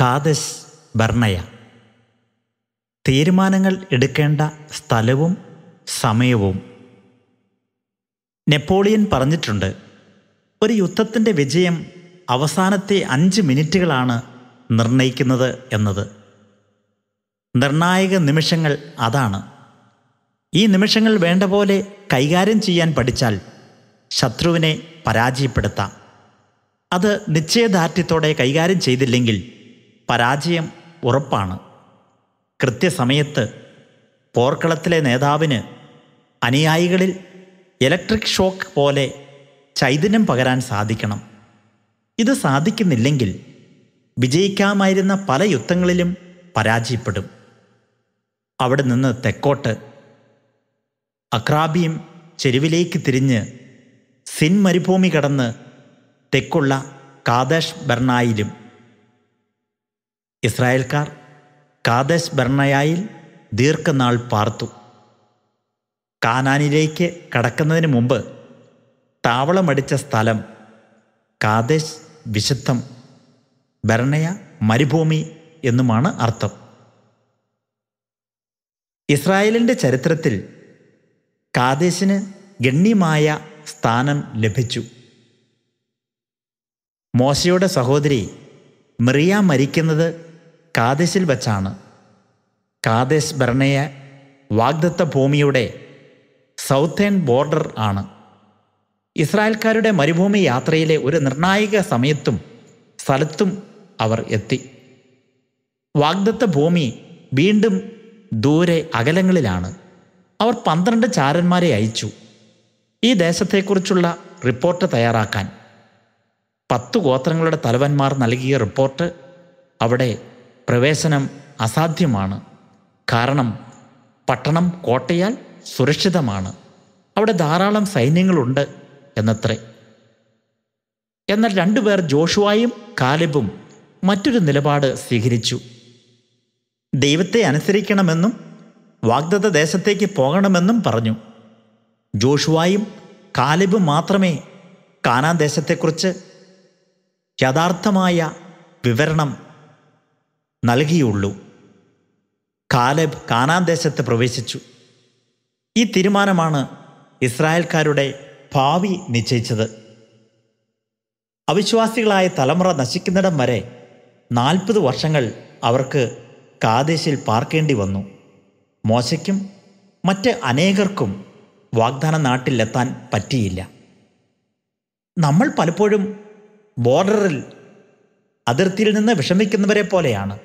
കാതശ് ബർണയ തീരുമാനങ്ങൾ എടുക്കേണ്ട സ്ഥലവും സമയവും നെപ്പോളിയൻ പറഞ്ഞിട്ടുണ്ട് ഒരു യുദ്ധത്തിൻ്റെ വിജയം അവസാനത്തെ അഞ്ച് മിനിറ്റുകളാണ് നിർണയിക്കുന്നത് എന്നത് നിർണായക നിമിഷങ്ങൾ അതാണ് ഈ നിമിഷങ്ങൾ വേണ്ട പോലെ കൈകാര്യം ചെയ്യാൻ പഠിച്ചാൽ ശത്രുവിനെ പരാജയപ്പെടുത്താം അത് നിശ്ചയദാർഢ്യത്തോടെ കൈകാര്യം ചെയ്തില്ലെങ്കിൽ പരാജയം ഉറപ്പാണ് കൃത്യസമയത്ത് പോർക്കളത്തിലെ നേതാവിന് അനുയായികളിൽ ഇലക്ട്രിക് ഷോക്ക് പോലെ ചൈതന്യം പകരാൻ സാധിക്കണം ഇത് സാധിക്കുന്നില്ലെങ്കിൽ വിജയിക്കാമായിരുന്ന പല യുദ്ധങ്ങളിലും പരാജയപ്പെടും അവിടെ നിന്ന് തെക്കോട്ട് അക്രാബിയും ചെരുവിലേക്ക് തിരിഞ്ഞ് സിൻ മരുഭൂമി കടന്ന് തെക്കുള്ള കാദേശ് ബർണായിലും ഇസ്രായേൽക്കാർ കാദശ് ബർണയായിൽ ദീർഘനാൾ പാർത്തു കാനാനിലേക്ക് കടക്കുന്നതിന് മുമ്പ് താവളമടിച്ച സ്ഥലം കാദേശ് വിശുദ്ധം ഭരണയ മരുഭൂമി എന്നുമാണ് അർത്ഥം ഇസ്രായേലിൻ്റെ ചരിത്രത്തിൽ കാദേശിന് ഗണ്യമായ സ്ഥാനം ലഭിച്ചു മോശയുടെ സഹോദരി മറിയ മരിക്കുന്നത് കാദേശിൽ വച്ചാണ് കാദേശ് ഭരണയ വാഗ്ദത്ത ഭൂമിയുടെ സൗത്തേൺ ബോർഡർ ആണ് ഇസ്രായേൽക്കാരുടെ മരുഭൂമി യാത്രയിലെ ഒരു നിർണായക സമയത്തും സ്ഥലത്തും അവർ എത്തി വാഗ്ദത്ത ഭൂമി വീണ്ടും ദൂരെ അകലങ്ങളിലാണ് അവർ പന്ത്രണ്ട് ചാരന്മാരെ അയച്ചു ഈ ദേശത്തെക്കുറിച്ചുള്ള റിപ്പോർട്ട് തയ്യാറാക്കാൻ പത്തു ഗോത്രങ്ങളുടെ തലവന്മാർ നൽകിയ റിപ്പോർട്ട് അവിടെ പ്രവേശനം അസാധ്യമാണ് കാരണം പട്ടണം കോട്ടയാൽ സുരക്ഷിതമാണ് അവിടെ ധാരാളം സൈന്യങ്ങളുണ്ട് എന്നത്രേ എന്നാൽ രണ്ടുപേർ ജോഷുവായും കാലിബും മറ്റൊരു നിലപാട് സ്വീകരിച്ചു ദൈവത്തെ അനുസരിക്കണമെന്നും വാഗ്ദത്ത ദേശത്തേക്ക് പോകണമെന്നും പറഞ്ഞു ജോഷുവായും കാലിബും മാത്രമേ കാനാൻ ദേശത്തെക്കുറിച്ച് യഥാർത്ഥമായ വിവരണം നൽകിയുള്ളൂ കാലബ് ദേശത്ത് പ്രവേശിച്ചു ഈ തീരുമാനമാണ് ഇസ്രായേൽക്കാരുടെ ഭാവി നിശ്ചയിച്ചത് അവിശ്വാസികളായ തലമുറ നശിക്കുന്നിടം വരെ നാൽപ്പത് വർഷങ്ങൾ അവർക്ക് കാദേശിൽ പാർക്കേണ്ടി വന്നു മോശയ്ക്കും മറ്റ് അനേകർക്കും വാഗ്ദാന നാട്ടിലെത്താൻ പറ്റിയില്ല നമ്മൾ പലപ്പോഴും ബോർഡറിൽ അതിർത്തിയിൽ നിന്ന് വിഷമിക്കുന്നവരെ പോലെയാണ്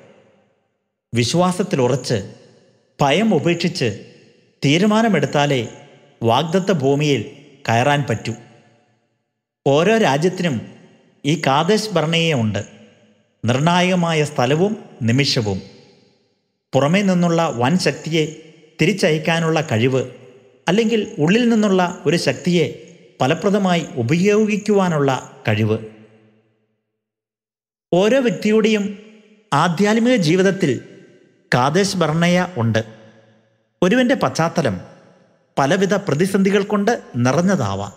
വിശ്വാസത്തിൽ ഉറച്ച് ഭയം ഉപേക്ഷിച്ച് തീരുമാനമെടുത്താലേ വാഗ്ദത്ത ഭൂമിയിൽ കയറാൻ പറ്റൂ ഓരോ രാജ്യത്തിനും ഈ കാദേശ് ഭരണീയമുണ്ട് നിർണായകമായ സ്ഥലവും നിമിഷവും പുറമേ നിന്നുള്ള വൻ ശക്തിയെ തിരിച്ചയക്കാനുള്ള കഴിവ് അല്ലെങ്കിൽ ഉള്ളിൽ നിന്നുള്ള ഒരു ശക്തിയെ ഫലപ്രദമായി ഉപയോഗിക്കുവാനുള്ള കഴിവ് ഓരോ വ്യക്തിയുടെയും ആധ്യാത്മിക ജീവിതത്തിൽ കാതേശ് ബർണയ ഉണ്ട് ഒരുവൻ്റെ പശ്ചാത്തലം പലവിധ പ്രതിസന്ധികൾ കൊണ്ട് നിറഞ്ഞതാവാം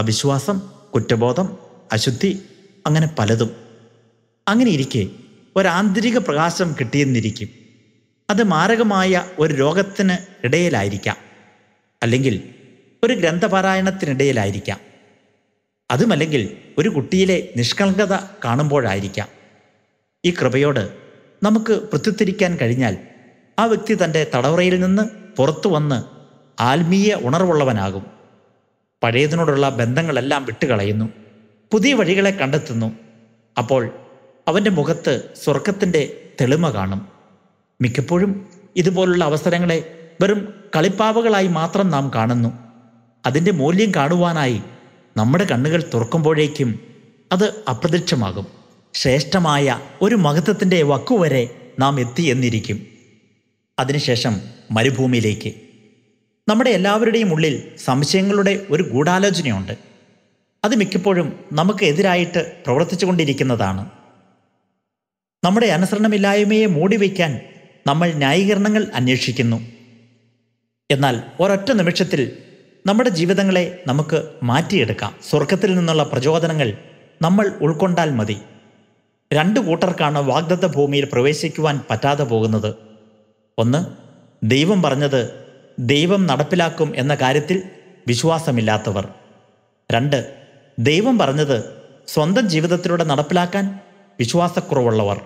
അവിശ്വാസം കുറ്റബോധം അശുദ്ധി അങ്ങനെ പലതും അങ്ങനെ ഇരിക്കെ ഒരാന്തരിക പ്രകാശം കിട്ടിയെന്നിരിക്കും അത് മാരകമായ ഒരു രോഗത്തിന് ഇടയിലായിരിക്കാം അല്ലെങ്കിൽ ഒരു ഗ്രന്ഥപാരായണത്തിനിടയിലായിരിക്കാം അതുമല്ലെങ്കിൽ ഒരു കുട്ടിയിലെ നിഷ്കളങ്കത കാണുമ്പോഴായിരിക്കാം ഈ കൃപയോട് നമുക്ക് പ്രത്യുത്തരിക്കാൻ കഴിഞ്ഞാൽ ആ വ്യക്തി തൻ്റെ തടവറയിൽ നിന്ന് പുറത്തു വന്ന് ആത്മീയ ഉണർവുള്ളവനാകും പഴയതിനോടുള്ള ബന്ധങ്ങളെല്ലാം വിട്ടുകളയുന്നു പുതിയ വഴികളെ കണ്ടെത്തുന്നു അപ്പോൾ അവൻ്റെ മുഖത്ത് സ്വർഗത്തിൻ്റെ തെളിമ കാണും മിക്കപ്പോഴും ഇതുപോലുള്ള അവസരങ്ങളെ വെറും കളിപ്പാവകളായി മാത്രം നാം കാണുന്നു അതിൻ്റെ മൂല്യം കാണുവാനായി നമ്മുടെ കണ്ണുകൾ തുറക്കുമ്പോഴേക്കും അത് അപ്രത്യക്ഷമാകും ശ്രേഷ്ഠമായ ഒരു മഹത്വത്തിൻ്റെ വക്കുവരെ നാം എത്തി എന്നിരിക്കും അതിനുശേഷം മരുഭൂമിയിലേക്ക് നമ്മുടെ എല്ലാവരുടെയും ഉള്ളിൽ സംശയങ്ങളുടെ ഒരു ഗൂഢാലോചനയുണ്ട് അത് മിക്കപ്പോഴും നമുക്ക് എതിരായിട്ട് പ്രവർത്തിച്ചു കൊണ്ടിരിക്കുന്നതാണ് നമ്മുടെ അനുസരണമില്ലായ്മയെ മൂടിവെക്കാൻ നമ്മൾ ന്യായീകരണങ്ങൾ അന്വേഷിക്കുന്നു എന്നാൽ ഒരൊറ്റ നിമിഷത്തിൽ നമ്മുടെ ജീവിതങ്ങളെ നമുക്ക് മാറ്റിയെടുക്കാം സ്വർഗത്തിൽ നിന്നുള്ള പ്രചോദനങ്ങൾ നമ്മൾ ഉൾക്കൊണ്ടാൽ മതി രണ്ടു കൂട്ടർക്കാണ് വാഗ്ദത്ത ഭൂമിയിൽ പ്രവേശിക്കുവാൻ പറ്റാതെ പോകുന്നത് ഒന്ന് ദൈവം പറഞ്ഞത് ദൈവം നടപ്പിലാക്കും എന്ന കാര്യത്തിൽ വിശ്വാസമില്ലാത്തവർ രണ്ട് ദൈവം പറഞ്ഞത് സ്വന്തം ജീവിതത്തിലൂടെ നടപ്പിലാക്കാൻ വിശ്വാസക്കുറവുള്ളവർ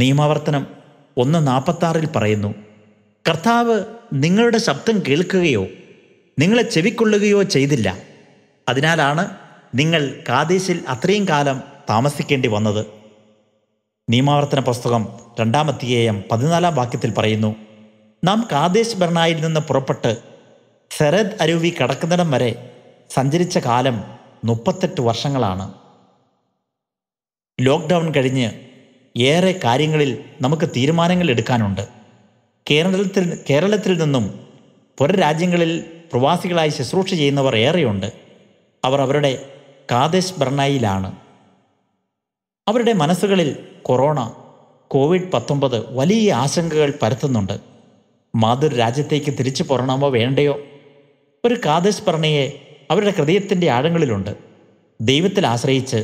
നിയമാവർത്തനം ഒന്ന് നാൽപ്പത്താറിൽ പറയുന്നു കർത്താവ് നിങ്ങളുടെ ശബ്ദം കേൾക്കുകയോ നിങ്ങളെ ചെവിക്കൊള്ളുകയോ ചെയ്തില്ല അതിനാലാണ് നിങ്ങൾ കാദേശിൽ അത്രയും കാലം താമസിക്കേണ്ടി വന്നത് നിയമാവർത്തന പുസ്തകം രണ്ടാം പതിനാലാം വാക്യത്തിൽ പറയുന്നു നാം കാദേശ് ഭരണായിൽ നിന്ന് പുറപ്പെട്ട് സെറദ് അരുവി കടക്കുന്നിടം വരെ സഞ്ചരിച്ച കാലം മുപ്പത്തെട്ട് വർഷങ്ങളാണ് ലോക്ക്ഡൗൺ കഴിഞ്ഞ് ഏറെ കാര്യങ്ങളിൽ നമുക്ക് തീരുമാനങ്ങൾ എടുക്കാനുണ്ട് കേരളത്തിൽ കേരളത്തിൽ നിന്നും രാജ്യങ്ങളിൽ പ്രവാസികളായി ശുശ്രൂഷ ചെയ്യുന്നവർ ഏറെയുണ്ട് അവർ അവരുടെ കാദേശ് ഭരണായിലാണ് അവരുടെ മനസ്സുകളിൽ കൊറോണ കോവിഡ് പത്തൊമ്പത് വലിയ ആശങ്കകൾ പരത്തുന്നുണ്ട് മാതൃ രാജ്യത്തേക്ക് തിരിച്ചു പോരണമോ വേണ്ടയോ ഒരു കാതേശ് അവരുടെ ഹൃദയത്തിൻ്റെ ആഴങ്ങളിലുണ്ട് ദൈവത്തിൽ ആശ്രയിച്ച്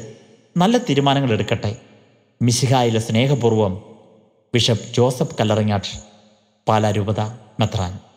നല്ല തീരുമാനങ്ങൾ എടുക്കട്ടെ മിശിഹായിലെ സ്നേഹപൂർവം ബിഷപ്പ് ജോസഫ് കല്ലറങ്ങാട്ട് പാലാരൂപത മെത്രാൻ